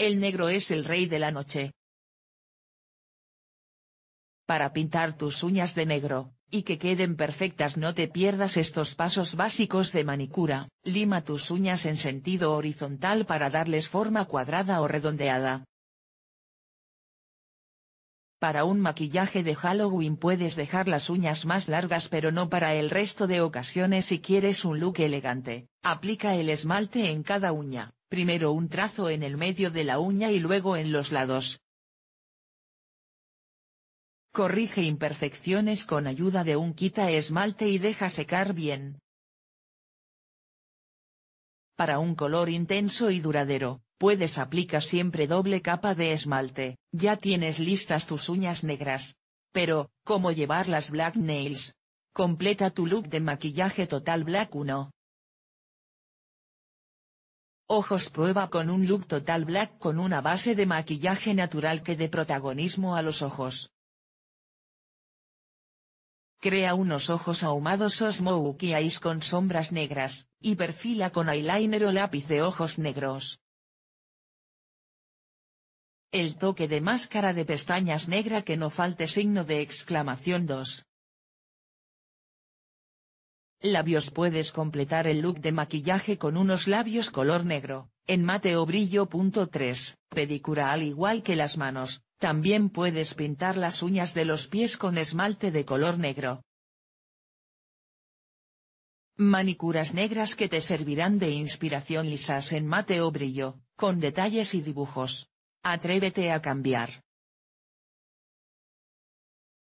El negro es el rey de la noche. Para pintar tus uñas de negro, y que queden perfectas no te pierdas estos pasos básicos de manicura. Lima tus uñas en sentido horizontal para darles forma cuadrada o redondeada. Para un maquillaje de Halloween puedes dejar las uñas más largas pero no para el resto de ocasiones si quieres un look elegante, aplica el esmalte en cada uña primero un trazo en el medio de la uña y luego en los lados. Corrige imperfecciones con ayuda de un quita esmalte y deja secar bien. Para un color intenso y duradero, puedes aplicar siempre doble capa de esmalte, ya tienes listas tus uñas negras. Pero, ¿cómo llevar las black nails? Completa tu look de maquillaje total black 1. Ojos prueba con un look total black con una base de maquillaje natural que dé protagonismo a los ojos. Crea unos ojos ahumados o smokey eyes con sombras negras, y perfila con eyeliner o lápiz de ojos negros. El toque de máscara de pestañas negra que no falte signo de exclamación 2. Labios Puedes completar el look de maquillaje con unos labios color negro, en mate o brillo. 3. Pedicura al igual que las manos, también puedes pintar las uñas de los pies con esmalte de color negro. Manicuras negras que te servirán de inspiración lisas en mate o brillo, con detalles y dibujos. Atrévete a cambiar.